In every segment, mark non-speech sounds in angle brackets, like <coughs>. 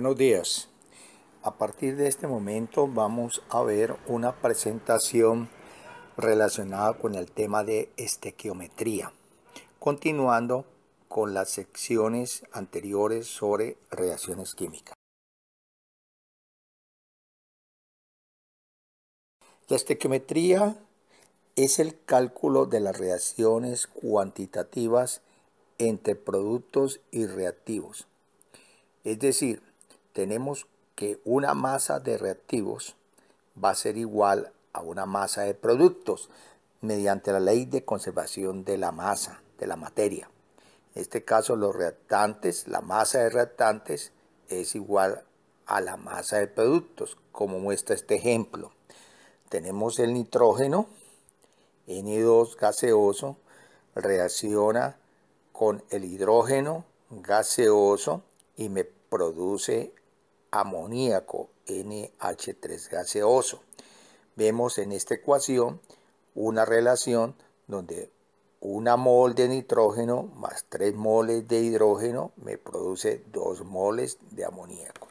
Buenos días. A partir de este momento vamos a ver una presentación relacionada con el tema de estequiometría, continuando con las secciones anteriores sobre reacciones químicas. La estequiometría es el cálculo de las reacciones cuantitativas entre productos y reactivos, es decir, tenemos que una masa de reactivos va a ser igual a una masa de productos mediante la ley de conservación de la masa, de la materia. En este caso los reactantes, la masa de reactantes es igual a la masa de productos, como muestra este ejemplo. Tenemos el nitrógeno, N2 gaseoso, reacciona con el hidrógeno gaseoso y me produce amoníaco NH3 gaseoso. Vemos en esta ecuación una relación donde una mol de nitrógeno más 3 moles de hidrógeno me produce dos moles de amoníaco.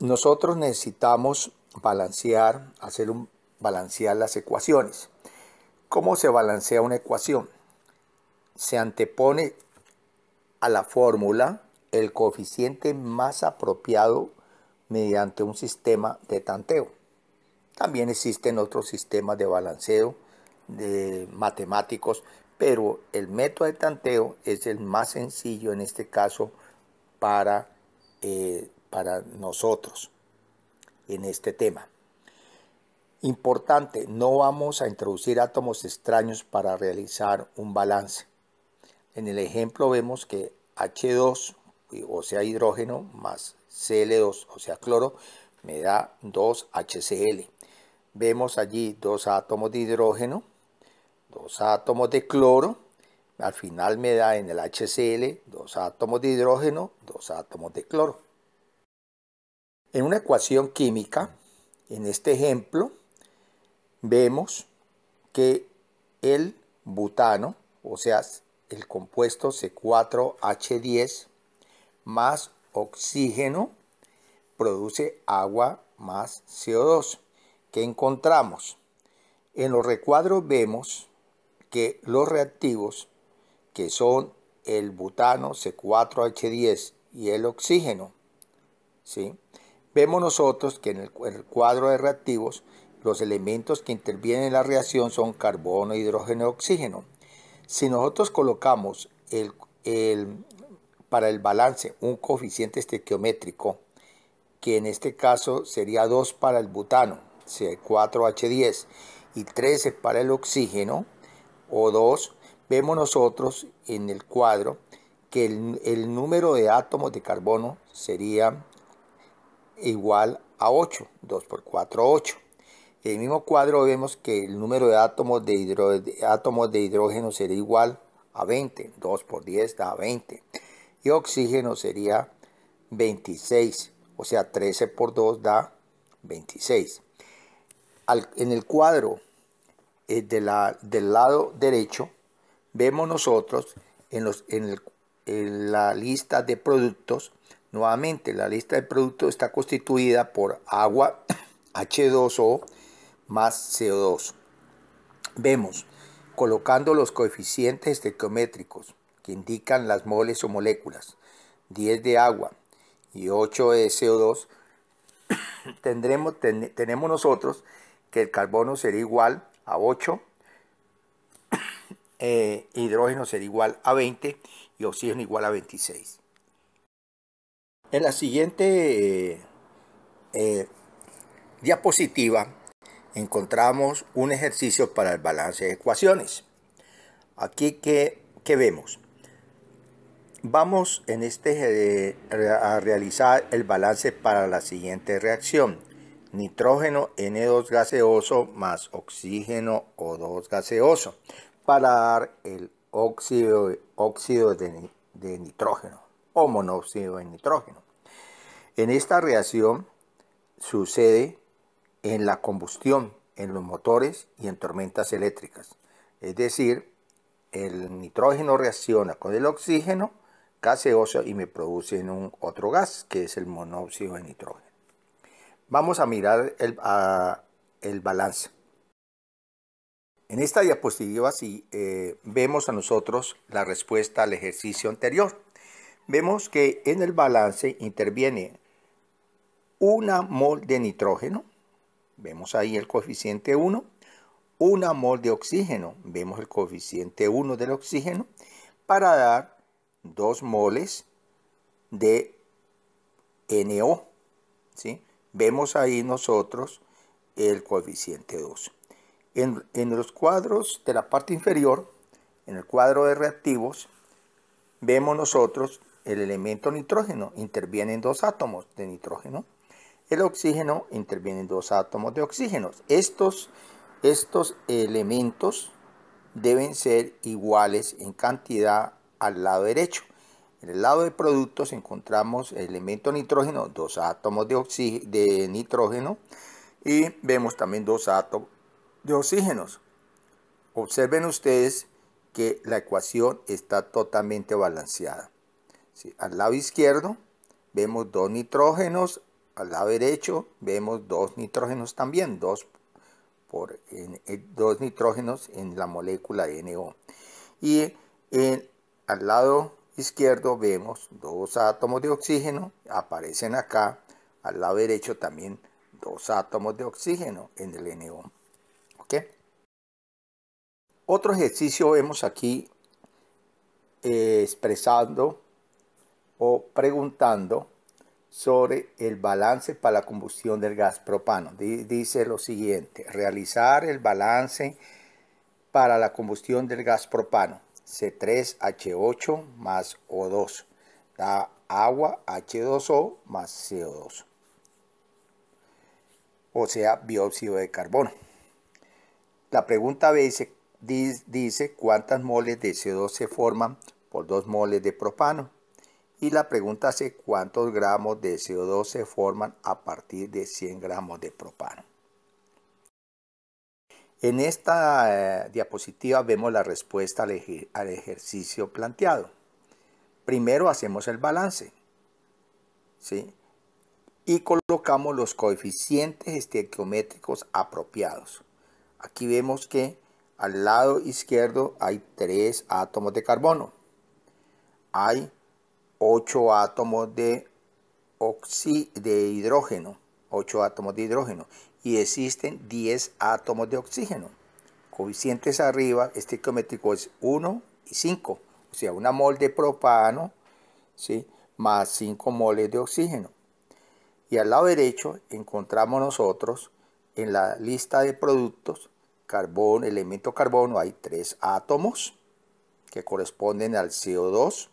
Nosotros necesitamos balancear, hacer un, balancear las ecuaciones. ¿Cómo se balancea una ecuación? Se antepone a la fórmula el coeficiente más apropiado mediante un sistema de tanteo. También existen otros sistemas de balanceo de matemáticos, pero el método de tanteo es el más sencillo en este caso para, eh, para nosotros en este tema. Importante, no vamos a introducir átomos extraños para realizar un balance. En el ejemplo vemos que H2 o sea hidrógeno, más Cl2, o sea cloro, me da 2HCl. Vemos allí dos átomos de hidrógeno, dos átomos de cloro, al final me da en el HCl dos átomos de hidrógeno, dos átomos de cloro. En una ecuación química, en este ejemplo, vemos que el butano, o sea, el compuesto C4H10 más oxígeno produce agua más CO2. ¿Qué encontramos? En los recuadros vemos que los reactivos, que son el butano C4H10 y el oxígeno, ¿sí? vemos nosotros que en el, cuadro de reactivos los elementos que intervienen en la reacción son carbono, hidrógeno y oxígeno. Si nosotros colocamos el, para el balance un coeficiente estequiométrico, que en este caso sería 2 para el butano, 4H10, y 13 para el oxígeno, O2, vemos nosotros en el cuadro que el, número de átomos de carbono sería igual a 8, 2 por 4, 8. En el mismo cuadro vemos que el número de átomos de, de átomos de hidrógeno sería igual a 20, 2 por 10 da 20 y oxígeno sería 26, o sea 13 por 2 da 26. en el cuadro eh, del lado derecho vemos nosotros en, en la lista de productos, nuevamente la lista de productos está constituida por agua H2O <coughs> más CO2. Vemos colocando los coeficientes estequiométricos que indican las moles o moléculas, 10 de agua y 8 de CO2, <coughs> tendremos, tenemos nosotros que el carbono será igual a 8, <coughs> eh, hidrógeno será igual a 20 y oxígeno igual a 26. En la siguiente eh, eh, diapositiva encontramos un ejercicio para el balance de ecuaciones. Aquí ¿qué, que vemos Vamos en este a realizar el balance para la siguiente reacción. Nitrógeno N2 gaseoso más oxígeno O2 gaseoso para dar el óxido, óxido de, de nitrógeno o monóxido de nitrógeno. En esta reacción sucede en la combustión, en los motores y en tormentas eléctricas. Es decir, el nitrógeno reacciona con el oxígeno óseo y me producen un otro gas que es el monóxido de nitrógeno. Vamos a mirar el, balance. En esta diapositiva sí, eh, vemos a nosotros la respuesta al ejercicio anterior. Vemos que en el balance interviene una mol de nitrógeno, vemos ahí el coeficiente 1, una mol de oxígeno, vemos el coeficiente 1 del oxígeno, para dar Dos moles de NO. ¿sí? Vemos ahí nosotros el coeficiente 2. En, en, los cuadros de la parte inferior, en el cuadro de reactivos, vemos nosotros el elemento nitrógeno. Intervienen dos átomos de nitrógeno. El oxígeno intervienen dos átomos de oxígeno. Estos, estos elementos deben ser iguales en cantidad al lado derecho. En el lado de productos encontramos el elemento nitrógeno, dos átomos de, de nitrógeno y vemos también dos átomos de oxígenos. Observen ustedes que la ecuación está totalmente balanceada. al lado izquierdo vemos dos nitrógenos, al lado derecho vemos dos nitrógenos también, dos, por, eh, dos nitrógenos en la molécula de NO. Y en al lado izquierdo vemos dos átomos de oxígeno, aparecen acá, al lado derecho también dos átomos de oxígeno en el NO. ¿Ok? Otro ejercicio vemos aquí eh, expresando o preguntando sobre el balance para la combustión del gas propano. Dice lo siguiente, realizar el balance para la combustión del gas propano. C3H8 más O2. Da agua H2O más CO2. O sea, dióxido de carbono. La pregunta B dice, cuántas moles de CO2 se forman por dos moles de propano. Y la pregunta C, ¿cuántos gramos de CO2 se forman a partir de 100 gramos de propano? En esta eh, diapositiva vemos la respuesta al, ejercicio planteado. Primero hacemos el balance ¿sí? y colocamos los coeficientes estequiométricos apropiados. Aquí vemos que al lado izquierdo hay tres átomos de carbono. Hay ocho átomos de, de hidrógeno. 8 átomos de hidrógeno y existen 10 átomos de oxígeno. Coeficientes arriba, estequiométrico es 1 y 5, o sea, una mol de propano más 5 moles de oxígeno. Y al lado derecho encontramos nosotros en la lista de productos, carbón, elemento carbono, hay 3 átomos que corresponden al CO2,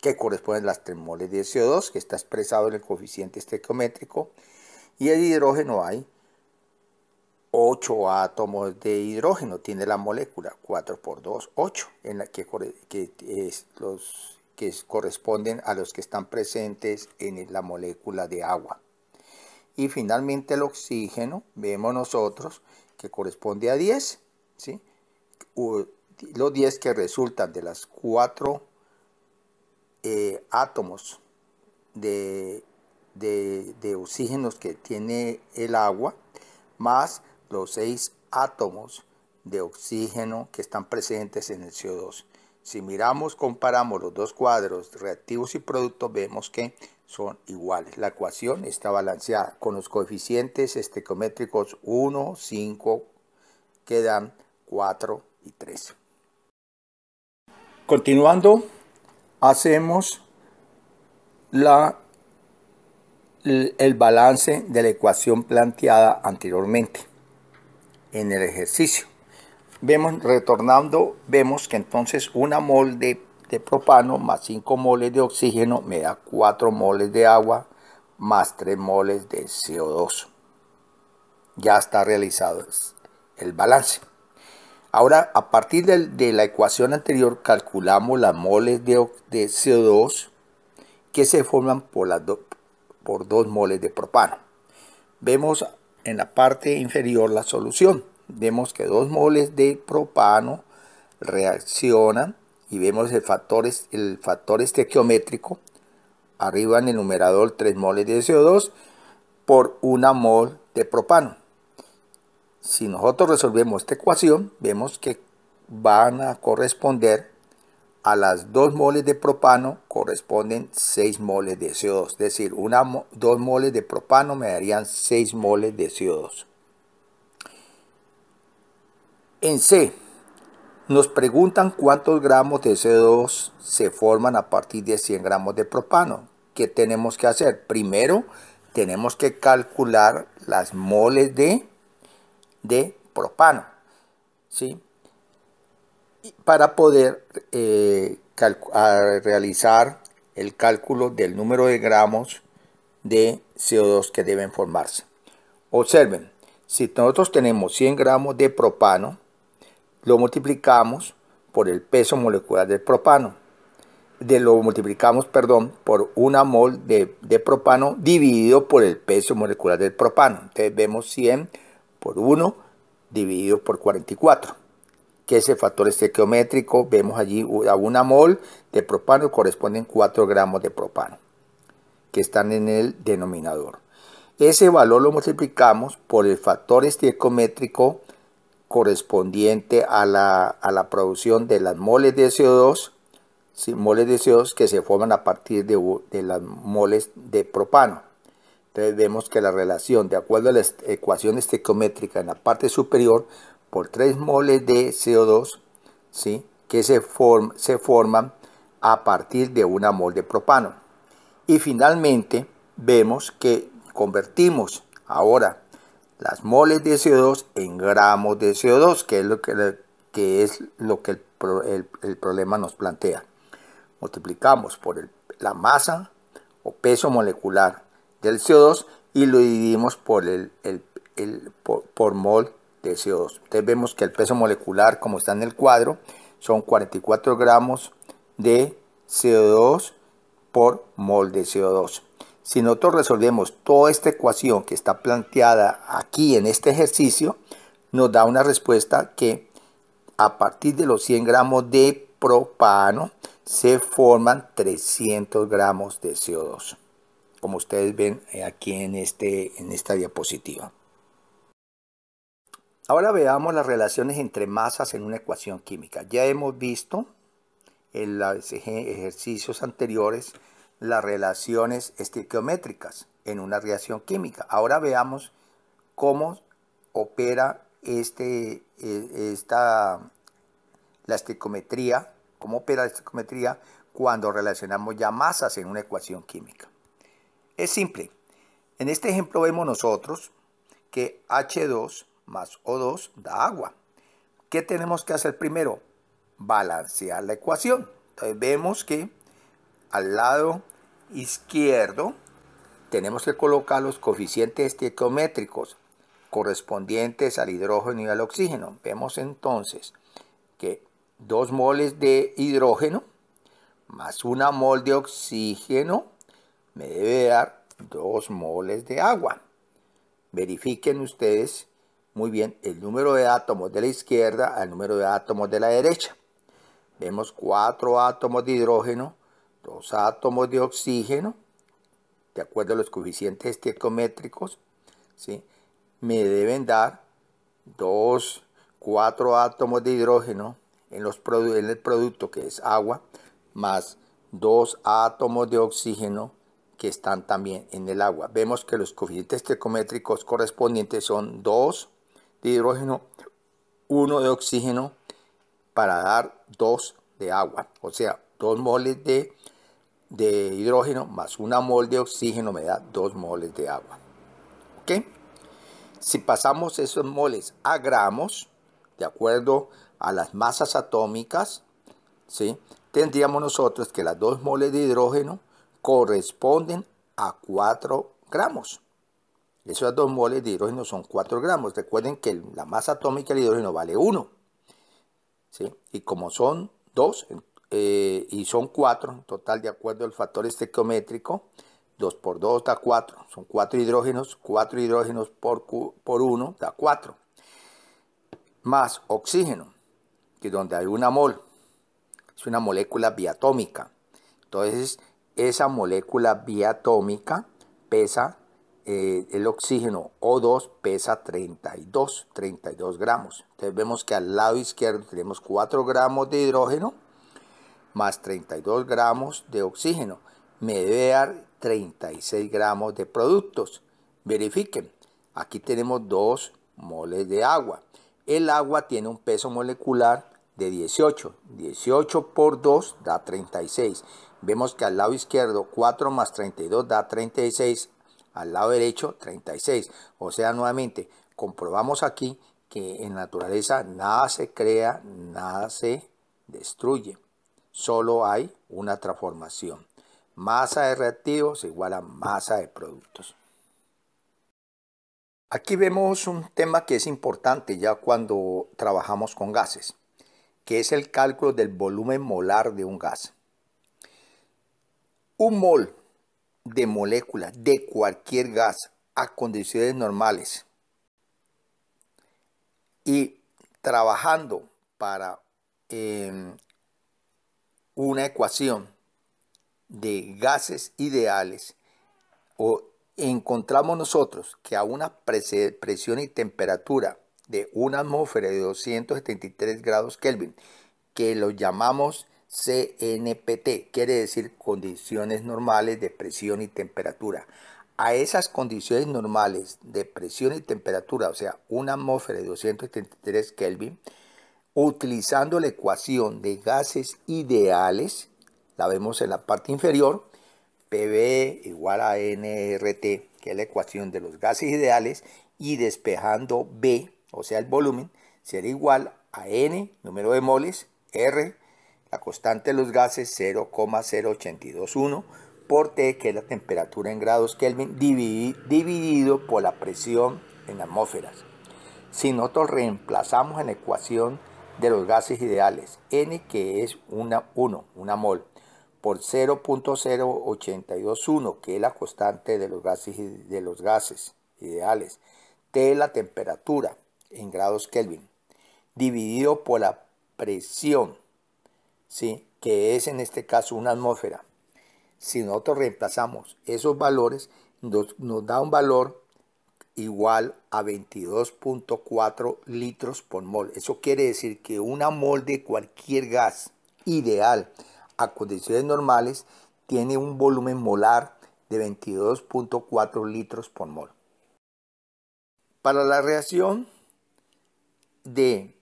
que corresponden a las 3 moles de CO2, que está expresado en el coeficiente estequiométrico, y el hidrógeno hay 8 átomos de hidrógeno tiene la molécula, 4 por 2, 8, en la que, que, los, que corresponden a los que están presentes en la molécula de agua. Y finalmente el oxígeno, vemos nosotros, que corresponde a 10, los 10 que resultan de las 4 eh, átomos de, de, de oxígenos que tiene el agua, más los seis átomos de oxígeno que están presentes en el CO2. Si miramos, comparamos los dos cuadros, reactivos y productos, vemos que son iguales. La ecuación está balanceada con los coeficientes estequiométricos 1, 5, quedan 4 y 3. Continuando, hacemos la, el balance de la ecuación planteada anteriormente en el ejercicio. Vemos, retornando, vemos que entonces una mol de, propano más 5 moles de oxígeno me da 4 moles de agua más 3 moles de CO2. Ya está realizado el balance. Ahora, a partir de, la ecuación anterior, calculamos las moles de, de CO2 que se forman por, las por 2 moles de propano. Vemos en la parte inferior la solución. Vemos que dos moles de propano reaccionan y vemos el factor, el factor estequiométrico. Arriba en el numerador 3 moles de CO2 por una mol de propano. Si nosotros resolvemos esta ecuación, vemos que van a corresponder a las 2 moles de propano corresponden 6 moles de CO2. Es decir, 2 moles de propano me darían 6 moles de CO2. En C, nos preguntan cuántos gramos de CO2 se forman a partir de 100 gramos de propano. ¿Qué tenemos que hacer? Primero, tenemos que calcular las moles de, de propano. ¿Sí? para poder eh, realizar el cálculo del número de gramos de CO2 que deben formarse. Observen, si nosotros tenemos 100 gramos de propano, lo multiplicamos por el peso molecular del propano. De lo multiplicamos, perdón, por una mol de, de propano dividido por el peso molecular del propano. Entonces vemos 100 por 1 dividido por 44 ese factor estequiométrico. Vemos allí a una mol de propano corresponden 4 gramos de propano que están en el denominador. Ese valor lo multiplicamos por el factor estequiométrico correspondiente a la, producción de las moles de CO2, moles de CO2 que se forman a partir de, de las moles de propano. Entonces vemos que la relación, de acuerdo a la ecuación estequiométrica en la parte superior, por 3 moles de CO2 ¿sí? que se, se forman a partir de una mol de propano. Y finalmente vemos que convertimos ahora las moles de CO2 en gramos de CO2, que es lo que, es lo que el, problema nos plantea. Multiplicamos por la masa o peso molecular del CO2 y lo dividimos por, el, por, por de CO2. Entonces vemos que el peso molecular, como está en el cuadro, son 44 gramos de CO2 por mol de CO2. Si nosotros resolvemos toda esta ecuación que está planteada aquí en este ejercicio, nos da una respuesta que a partir de los 100 gramos de propano se forman 300 gramos de CO2, como ustedes ven aquí en, este, en esta diapositiva. Ahora veamos las relaciones entre masas en una ecuación química. Ya hemos visto en los ejercicios anteriores las relaciones estequiométricas en una reacción química. Ahora veamos cómo opera este, e, esta, la estequiometría, cómo opera la estequiometría cuando relacionamos ya masas en una ecuación química. Es simple. En este ejemplo vemos nosotros que H2 más O2 da agua. ¿Qué tenemos que hacer primero? Balancear la ecuación. Entonces vemos que al lado izquierdo tenemos que colocar los coeficientes estequiométricos correspondientes al hidrógeno y al oxígeno. Vemos entonces que 2 moles de hidrógeno más 1 mol de oxígeno me debe dar 2 moles de agua. Verifiquen ustedes muy bien el número de átomos de la izquierda al número de átomos de la derecha. Vemos cuatro átomos de hidrógeno, dos átomos de oxígeno, de acuerdo a los coeficientes estequiométricos, ¿sí? me deben dar dos, cuatro átomos de hidrógeno en, los el producto que es agua, más dos átomos de oxígeno que están también en el agua. Vemos que los coeficientes estequiométricos correspondientes son 2, de hidrógeno, 1 de oxígeno para dar 2 de agua. O sea, dos moles de, hidrógeno más una mol de oxígeno me da dos moles de agua. ¿Ok? Si pasamos esos moles a gramos, de acuerdo a las masas atómicas, ¿sí? tendríamos nosotros que las dos moles de hidrógeno corresponden a 4 gramos. Esos dos moles de hidrógeno son 4 gramos. Recuerden que la masa atómica del hidrógeno vale 1. Y como son 2 eh, y son 4, total de acuerdo al factor estequiométrico, 2 por 2 da 4. Son 4 hidrógenos, 4 hidrógenos por, por 1 da 4. Más oxígeno, que donde hay una mol, es una molécula biatómica. Entonces, esa molécula biatómica pesa eh, el oxígeno O2 pesa 32, 32 gramos. Entonces vemos que al lado izquierdo tenemos 4 gramos de hidrógeno más 32 gramos de oxígeno. Me debe dar 36 gramos de productos. Verifiquen, aquí tenemos 2 moles de agua. El agua tiene un peso molecular de 18. 18 por 2 da 36. Vemos que al lado izquierdo 4 más 32 da 36 al lado derecho 36. O sea, nuevamente, comprobamos aquí que en naturaleza nada se crea, nada se destruye. Solo hay una transformación. Masa de reactivos igual a masa de productos. Aquí vemos un tema que es importante ya cuando trabajamos con gases, que es el cálculo del volumen molar de un gas. Un mol de moléculas de cualquier gas a condiciones normales y trabajando para em, una ecuación de gases ideales o encontramos nosotros que a una presión y temperatura de una atmósfera de 273 grados Kelvin, que lo llamamos CNPT, quiere decir condiciones normales de presión y temperatura. A esas condiciones normales de presión y temperatura, o sea, una atmósfera de 273 Kelvin, utilizando la ecuación de gases ideales, la vemos en la parte inferior, PV igual a NRT, que es la ecuación de los gases ideales, y despejando B, o sea, el volumen, será igual a N, número de moles, R, la constante de los gases 0,0821 por T, que es la temperatura en grados Kelvin, dividido por la presión en atmósferas. Si nosotros reemplazamos en la ecuación de los gases ideales, N que es una, 1, una mol, por 0.0821, que es la constante de los gases, de los gases ideales, T la temperatura en grados Kelvin, dividido por la presión que es en este caso una atmósfera. Si nosotros reemplazamos esos valores, nos, nos da un valor igual a 22.4 litros por mol. Eso quiere decir que una mol de cualquier gas ideal a condiciones normales tiene un volumen molar de 22.4 litros por mol. Para la reacción de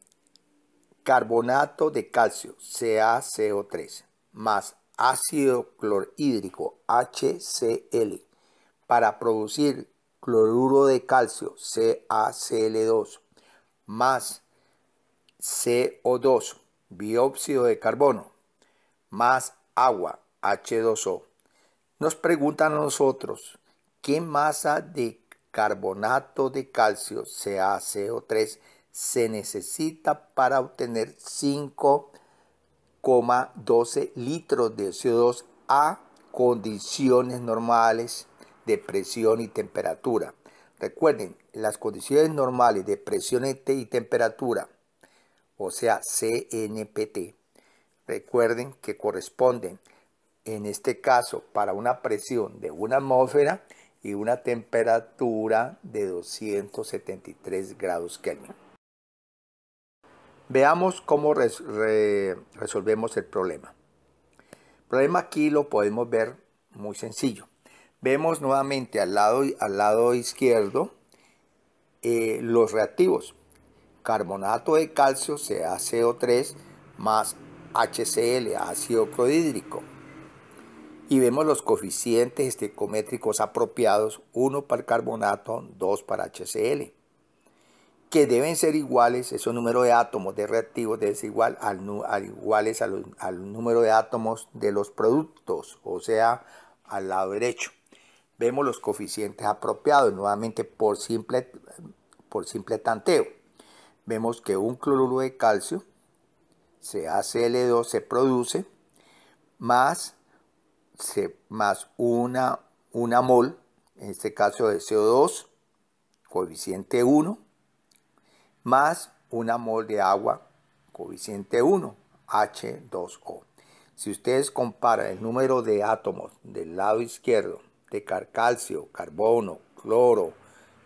carbonato de calcio, CaCO3, más ácido clorhídrico, HCl, para producir cloruro de calcio, CaCl2, más CO2, bióxido de carbono, más agua, H2O. Nos preguntan a nosotros, ¿qué masa de carbonato de calcio, CaCO3, se necesita para obtener 5,12 litros de CO2 a condiciones normales de presión y temperatura. Recuerden, las condiciones normales de presión y temperatura, o sea, CNPT, recuerden que corresponden, en este caso, para una presión de una atmósfera y una temperatura de 273 grados Kelvin. Veamos cómo resolvemos el problema. El problema aquí lo podemos ver muy sencillo. Vemos nuevamente al lado, al lado izquierdo eh, los reactivos. Carbonato de calcio, CaCO3, más HCl, ácido clorhídrico. Y vemos los coeficientes estecométricos apropiados, 1 para el carbonato, 2 para HCl que deben ser iguales, esos números de átomos de reactivos deben ser igual al, al iguales al, número de átomos de los productos, o sea, al lado derecho. Vemos los coeficientes apropiados, nuevamente por simple, por simple tanteo. Vemos que un cloruro de calcio, CaCl2, se produce, más, más una, una mol, en este caso de CO2, coeficiente 1, más una mol de agua coeficiente 1, H2O. Si ustedes comparan el número de átomos del lado izquierdo de calcio, carbono, cloro,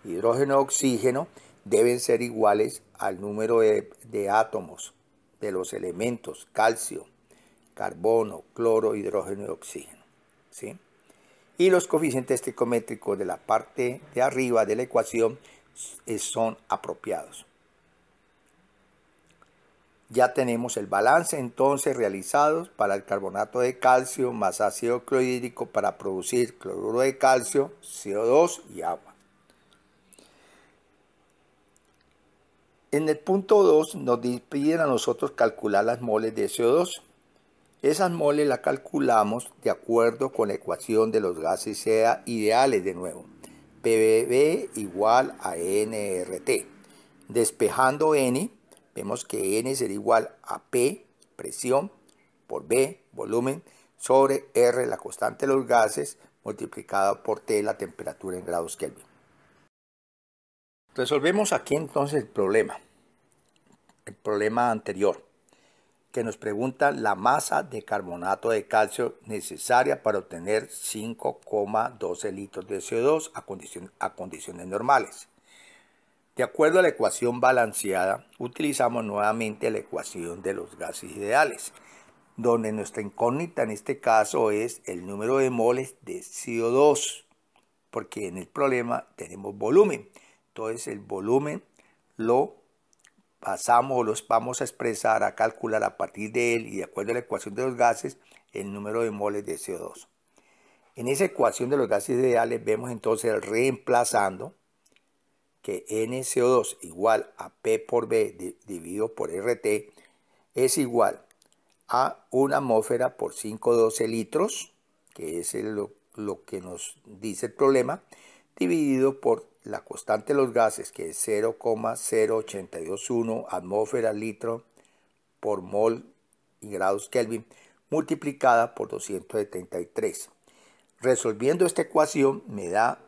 hidrógeno, oxígeno, deben ser iguales al número de, átomos de los elementos calcio, carbono, cloro, hidrógeno y oxígeno. ¿sí? Y los coeficientes tricométricos de la parte de arriba de la ecuación eh, son apropiados. Ya tenemos el balance entonces realizado para el carbonato de calcio más ácido clorhídrico para producir cloruro de calcio, CO2 y agua. En el punto 2 nos piden a nosotros calcular las moles de CO2. Esas moles las calculamos de acuerdo con la ecuación de los gases ideales de nuevo. PBB igual a NRT. Despejando N vemos que N será igual a P, presión, por B, volumen, sobre R, la constante de los gases, multiplicada por T, la temperatura en grados Kelvin. Resolvemos aquí entonces el problema, el problema anterior, que nos pregunta la masa de carbonato de calcio necesaria para obtener 5,12 litros de CO2 a condiciones normales. De acuerdo a la ecuación balanceada, utilizamos nuevamente la ecuación de los gases ideales, donde nuestra incógnita en este caso es el número de moles de CO2, porque en el problema tenemos volumen. Entonces el volumen lo pasamos o los vamos a expresar, a calcular a partir de él y de acuerdo a la ecuación de los gases, el número de moles de CO2. En esa ecuación de los gases ideales vemos entonces reemplazando que NCO2 igual a P por B dividido por RT es igual a una atmósfera por 512 litros, que es lo, que nos dice el problema, dividido por la constante de los gases, que es 0,0821 atmósfera litro por mol y grados Kelvin, multiplicada por 273. Resolviendo esta ecuación me da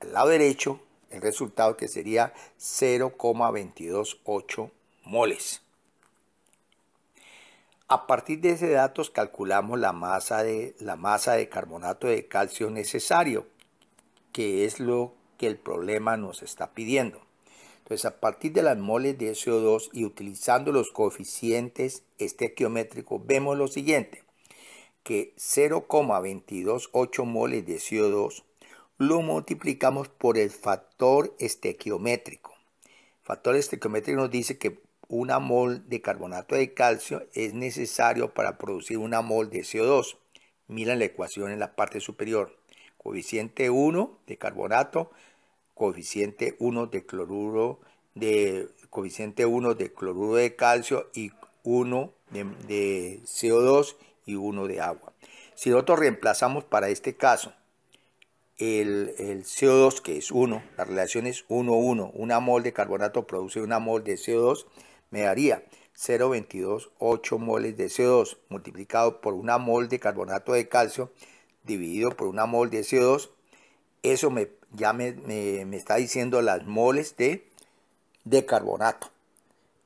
al lado derecho el resultado que sería 0,228 moles. A partir de ese datos calculamos la masa, de, la masa de carbonato de calcio necesario, que es lo que el problema nos está pidiendo. Entonces, a partir de las moles de CO2 y utilizando los coeficientes estequiométricos, vemos lo siguiente, que 0,228 moles de CO2 lo multiplicamos por el factor estequiométrico. El factor estequiométrico nos dice que una mol de carbonato de calcio es necesario para producir una mol de CO2. Miren la ecuación en la parte superior. Coeficiente 1 de carbonato, coeficiente 1 de cloruro de coeficiente 1 de cloruro de calcio y 1 de, de CO2 y 1 de agua. Si nosotros reemplazamos para este caso el, CO2, que es 1, la relación es 1-1, una mol de carbonato produce una mol de CO2, me daría 0,228 moles de CO2 multiplicado por una mol de carbonato de calcio dividido por una mol de CO2. Eso ya me, está diciendo las moles de carbonato,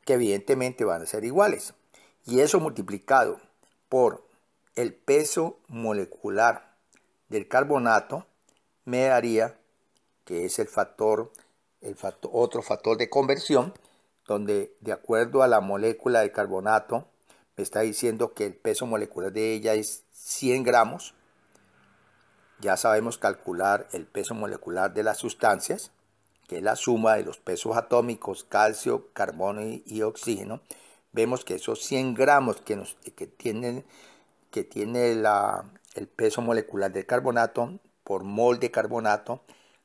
que evidentemente van a ser iguales. Y eso multiplicado por el peso molecular del carbonato, me daría, que es el factor, el factor, otro factor de conversión, donde de acuerdo a la molécula de carbonato, me está diciendo que el peso molecular de ella es 100 gramos. Ya sabemos calcular el peso molecular de las sustancias, que es la suma de los pesos atómicos, calcio, carbono y, oxígeno. Vemos que esos 100 gramos que, que tiene el peso molecular del carbonato por mol de carbonato,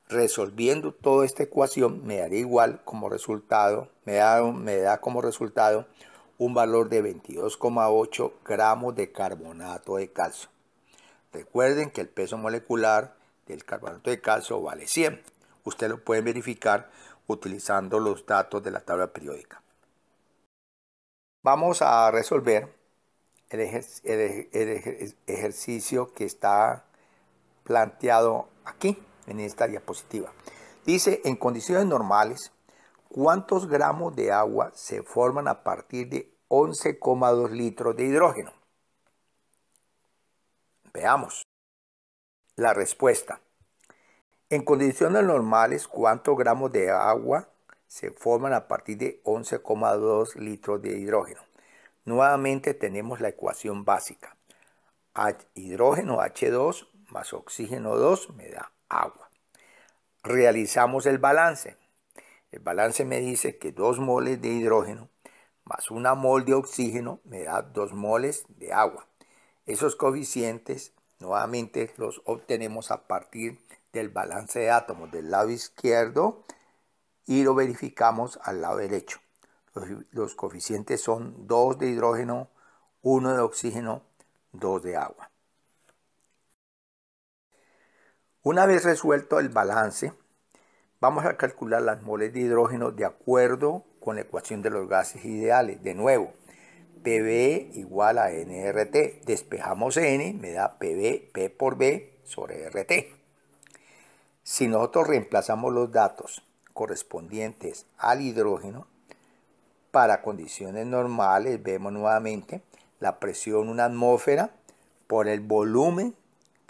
resolviendo toda esta ecuación me daría igual como resultado, me da, me da como resultado un valor de 22,8 gramos de carbonato de calcio. Recuerden que el peso molecular del carbonato de calcio vale 100. Usted lo puede verificar utilizando los datos de la tabla periódica. Vamos a resolver el ejercicio que está planteado aquí, en esta diapositiva. Dice, en condiciones normales, ¿cuántos gramos de agua se forman a partir de 11,2 litros de hidrógeno? Veamos. La respuesta. En condiciones normales, ¿cuántos gramos de agua se forman a partir de 11,2 litros de hidrógeno? Nuevamente tenemos la ecuación básica. Hidrógeno H2 más oxígeno 2 me da agua. Realizamos el balance. El balance me dice que 2 moles de hidrógeno más 1 mol de oxígeno me da 2 moles de agua. Esos coeficientes nuevamente los obtenemos a partir del balance de átomos del lado izquierdo y lo verificamos al lado derecho. los coeficientes son 2 de hidrógeno, 1 de oxígeno, 2 de agua. Una vez resuelto el balance, vamos a calcular las moles de hidrógeno de acuerdo con la ecuación de los gases ideales. De nuevo, PB igual a NRT. Despejamos N, me da PB, P por B sobre RT. Si nosotros reemplazamos los datos correspondientes al hidrógeno, para condiciones normales vemos nuevamente la presión en una atmósfera por el volumen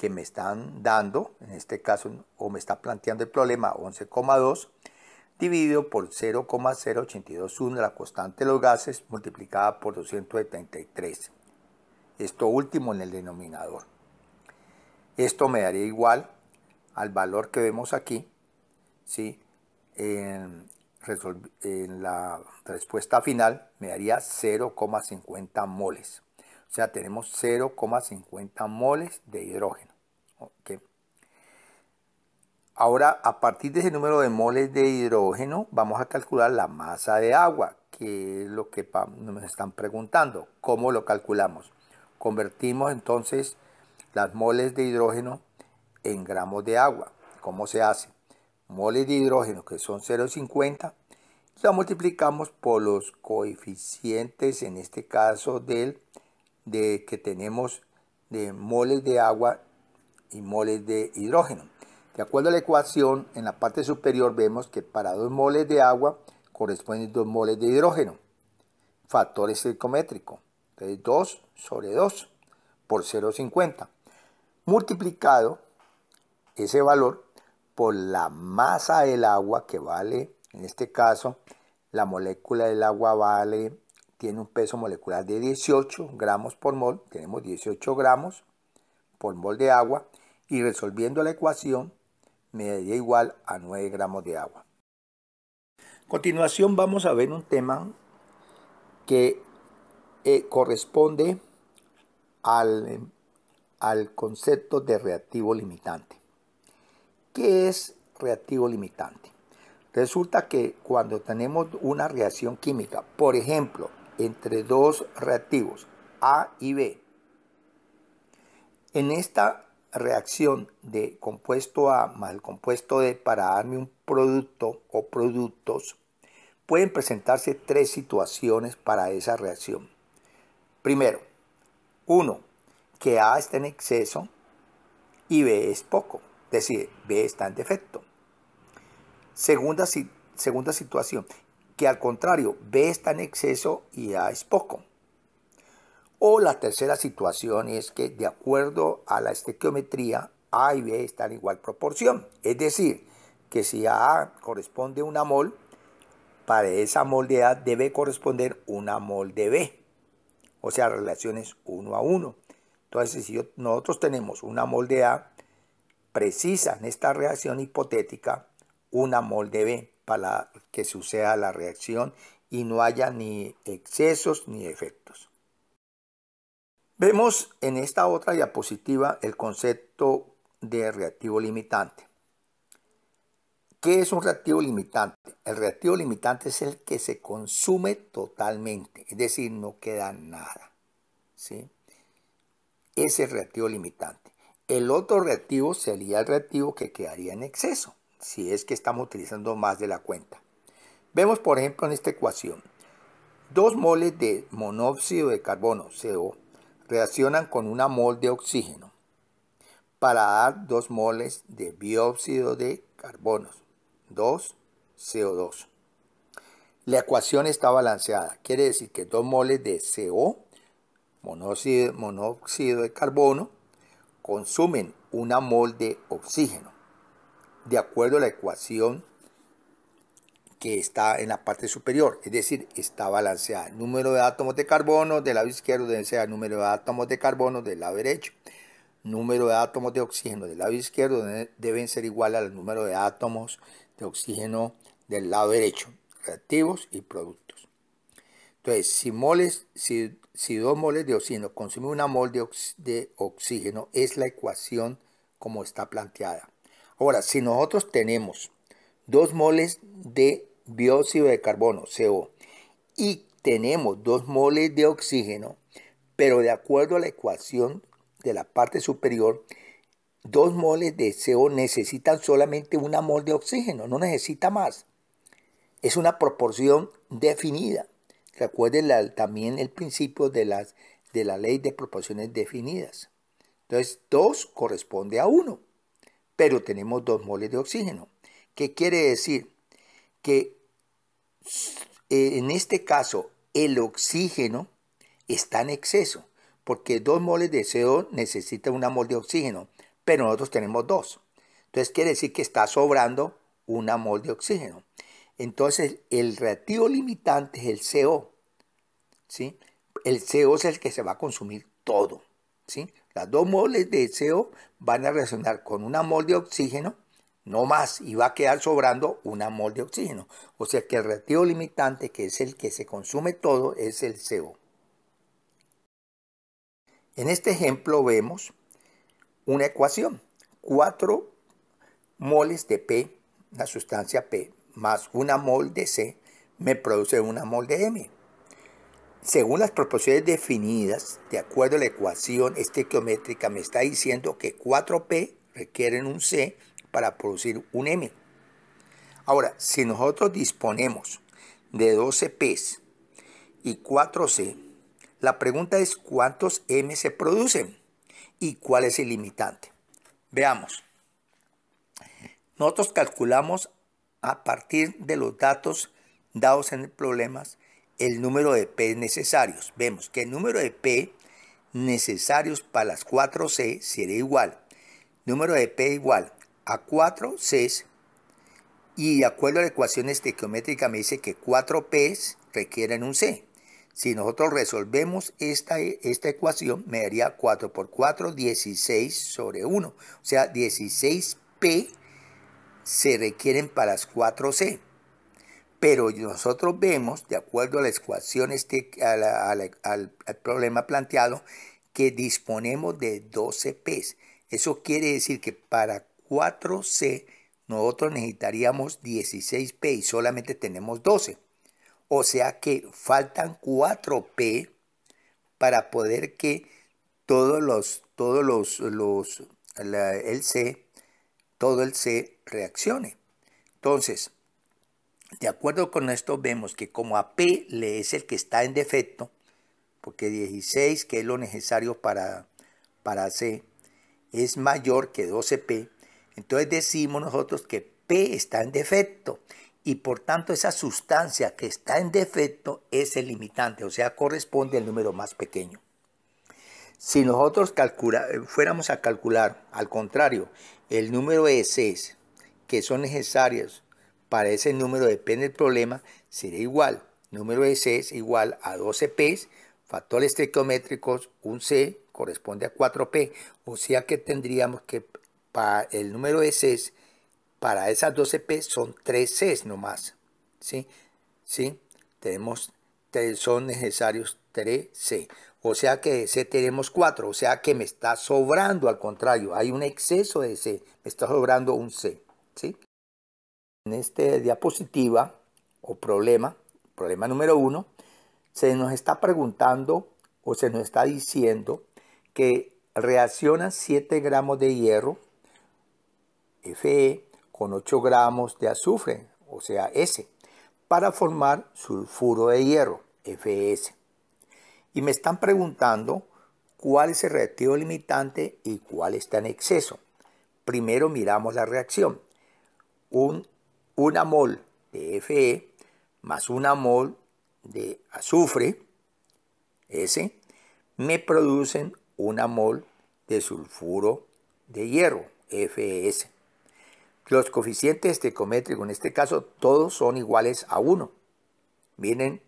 que me están dando, en este caso, o me está planteando el problema 11,2, dividido por 0,0821 la constante de los gases multiplicada por 233. Esto último en el denominador. Esto me daría igual al valor que vemos aquí, en la respuesta final me daría 0,50 moles. O sea, tenemos 0,50 moles de hidrógeno. Ahora, a partir de ese número de moles de hidrógeno, vamos a calcular la masa de agua, que es lo que nos están preguntando. ¿Cómo lo calculamos? Convertimos entonces las moles de hidrógeno en gramos de agua. ¿Cómo se hace? Moles de hidrógeno, que son 0,50, lo multiplicamos por los coeficientes, en este caso del de que tenemos de moles de agua y moles de hidrógeno. De acuerdo a la ecuación, en la parte superior vemos que para dos moles de agua corresponden dos moles de hidrógeno. Factor estricométrico. Entonces 2 sobre 2 por 0,50. Multiplicado ese valor por la masa del agua que vale, en este caso, la molécula del agua vale tiene un peso molecular de 18 gramos por mol, tenemos 18 gramos por mol de agua, y resolviendo la ecuación me daría igual a 9 gramos de agua. A continuación vamos a ver un tema que eh, corresponde al, al concepto de reactivo limitante. ¿Qué es reactivo limitante? Resulta que cuando tenemos una reacción química, por ejemplo, entre dos reactivos, A y B. En esta reacción de compuesto A más el compuesto D para darme un producto o productos, pueden presentarse tres situaciones para esa reacción. Primero, uno, que A está en exceso y B es poco, es decir, B está en defecto. Segunda, segunda situación, que al contrario B está en exceso y A es poco. O la tercera situación es que de acuerdo a la estequiometría, A y B están en igual proporción. Es decir, que si a, a corresponde una mol, para esa mol de A debe corresponder una mol de B. O sea, relaciones 1 a 1. Entonces, si nosotros tenemos una mol de A, precisa en esta reacción hipotética una mol de B para que suceda la reacción y no haya ni excesos ni efectos. Vemos en esta otra diapositiva el concepto de reactivo limitante. ¿Qué es un reactivo limitante? El reactivo limitante es el que se consume totalmente, es decir, no queda nada. Ese es el reactivo limitante. El otro reactivo sería el reactivo que quedaría en exceso si es que estamos utilizando más de la cuenta. Vemos, por ejemplo, en esta ecuación, dos moles de monóxido de carbono, CO, reaccionan con una mol de oxígeno para dar dos moles de bióxido de carbono, 2 CO2. La ecuación está balanceada, quiere decir que dos moles de CO, monóxido de carbono, consumen una mol de oxígeno de acuerdo a la ecuación que está en la parte superior, es decir, está balanceada. El número de átomos de carbono del lado izquierdo debe ser el número de átomos de carbono del lado derecho. número de átomos de oxígeno del lado izquierdo deben ser igual al número de átomos de oxígeno del lado derecho, reactivos y productos. Entonces, si, moles, si, dos moles de oxígeno consumen una mol de oxígeno, es la ecuación como está planteada. Ahora, si nosotros tenemos dos moles de dióxido de carbono, CO, y tenemos dos moles de oxígeno, pero de acuerdo a la ecuación de la parte superior, dos moles de CO necesitan solamente una mol de oxígeno, no necesita más. Es una proporción definida. Recuerden también el principio de, las, de la ley de proporciones definidas. Entonces, 2 corresponde a 1 pero tenemos dos moles de oxígeno. ¿Qué quiere decir? Que eh, en este caso el oxígeno está en exceso, porque dos moles de CO necesita una mol de oxígeno, pero nosotros tenemos dos, Entonces quiere decir que está sobrando una mol de oxígeno. Entonces el reactivo limitante es el CO. ¿sí? El CO es el que se va a consumir todo. ¿sí? Las dos moles de CO van a reaccionar con una mol de oxígeno, no más, y va a quedar sobrando una mol de oxígeno. O sea que el reactivo limitante, que es el que se consume todo, es el CO. En este ejemplo vemos una ecuación. 4 moles de P, la sustancia P, más una mol de C, me produce una mol de M según las proporciones definidas, de acuerdo a la ecuación estequiométrica, me está diciendo que 4P requieren un C para producir un M. Ahora, si nosotros disponemos de 12 p y 4C, la pregunta es cuántos M se producen y cuál es el limitante. Veamos. Nosotros calculamos a partir de los datos dados en el problema el número de P necesarios. Vemos que el número de P necesarios para las 4C será igual. Número de P igual a 4C y de acuerdo a la ecuación estequiométrica me dice que 4P requieren un C. Si nosotros resolvemos esta, esta ecuación, me daría 4 por 4, 16 sobre 1. O sea, 16P se requieren para las 4C. Pero nosotros vemos, de acuerdo a la ecuación, este, al, problema planteado, que disponemos de 12 P. Eso quiere decir que para 4C nosotros necesitaríamos 16 P y solamente tenemos 12. O sea que faltan 4 P para poder que todos los, todos los, los el C, todo el C reaccione. Entonces, de acuerdo con esto vemos que como a P le es el que está en defecto, porque 16, que es lo necesario para, para C, es mayor que 12P, entonces decimos nosotros que P está en defecto y por tanto esa sustancia que está en defecto es el limitante, o sea, corresponde al número más pequeño. Si nosotros eh, fuéramos a calcular, al contrario, el número de Cs que son necesarios para ese número depende el problema, sería igual. Número de C es igual a 12P, factores trigonométricos, un C corresponde a 4P, o sea que tendríamos que para el número de C para esas 12P son 3 Cs nomás. ¿sí? ¿Sí? Tenemos, son necesarios 3 C. O sea que de C tenemos 4, o sea que me está sobrando, al contrario, hay un exceso de C, me está sobrando un C. ¿sí? En esta diapositiva o problema, problema número uno, se nos está preguntando o se nos está diciendo que reaccionan 7 gramos de hierro, Fe, con 8 gramos de azufre, o sea S, para formar sulfuro de hierro, FS. Y me están preguntando cuál es el reactivo limitante y cuál está en exceso. Primero miramos la reacción. Un una mol de Fe más una mol de azufre, S, me producen una mol de sulfuro de hierro, FeS Los coeficientes tecométricos, en este caso, todos son iguales a 1. Vienen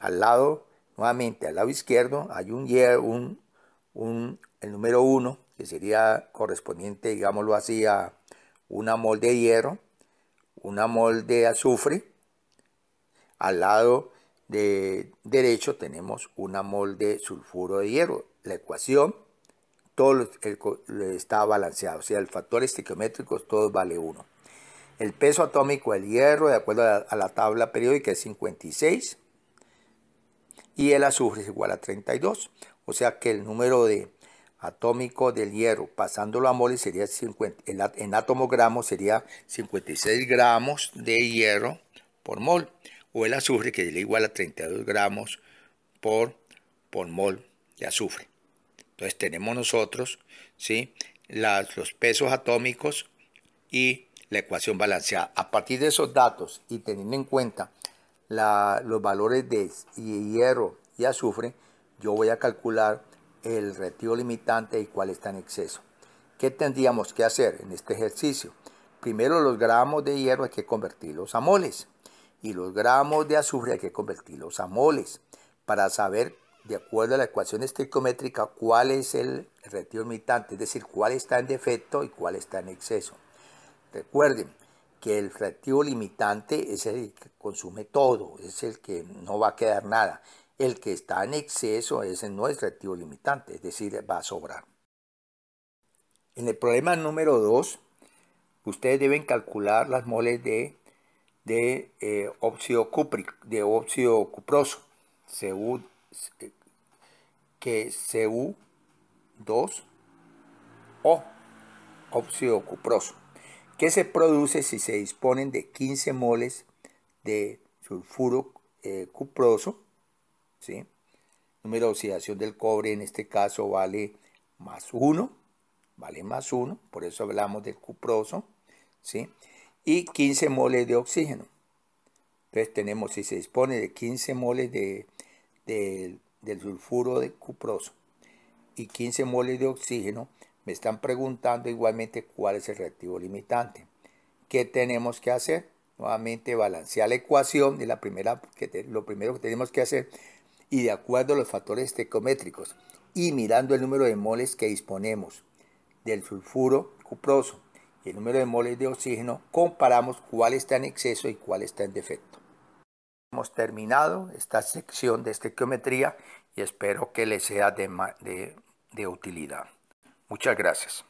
al lado, nuevamente, al lado izquierdo, hay un, el número 1, que sería correspondiente, digámoslo así, a una mol de hierro una mol de azufre. Al lado de derecho tenemos una mol de sulfuro de hierro. La ecuación, todo está balanceado. O sea, el factor estequiométrico todo vale 1. El peso atómico del hierro, de acuerdo a la, a la tabla periódica, es 56. Y el azufre es igual a 32. O sea que el número de atómico del hierro, pasándolo a moles sería 50, en átomo sería 56 gramos de hierro por mol, o el azufre que es igual a 32 gramos por, por mol de azufre. Entonces tenemos nosotros ¿sí? los pesos atómicos y la ecuación balanceada. A partir de esos datos y teniendo en cuenta los valores de hierro y azufre, yo voy a calcular el retiro limitante y cuál está en exceso. ¿Qué tendríamos que hacer en este ejercicio? Primero los gramos de hierro hay que convertirlos a moles y los gramos de azufre hay que convertirlos a moles para saber de acuerdo a la ecuación estricométrica cuál es el retiro limitante, es decir, cuál está en defecto y cuál está en exceso. Recuerden que el retiro limitante es el que consume todo, es el que no va a quedar nada. El que está en exceso, ese no es reactivo limitante, es decir, va a sobrar. En el problema número 2, ustedes deben calcular las moles de, de eh, óxido cúprico, de óxido cuproso, CU, que CU2O, óxido cuproso, que se produce si se disponen de 15 moles de sulfuro eh, cuproso ¿sí? Número de oxidación del cobre en este caso vale más 1, vale más 1, por eso hablamos del cuproso, ¿sí? Y 15 moles de oxígeno. Entonces tenemos, si se dispone de 15 moles de, del sulfuro de cuproso y 15 moles de oxígeno, me están preguntando igualmente cuál es el reactivo limitante. ¿Qué tenemos que hacer? Nuevamente balancear la ecuación y la primera que lo primero que tenemos que hacer y de acuerdo a los factores estequiométricos y mirando el número de moles que disponemos del sulfuro cuproso y el número de moles de oxígeno, comparamos cuál está en exceso y cuál está en defecto. Hemos terminado esta sección de estequiometría y espero que les sea de utilidad. Muchas gracias.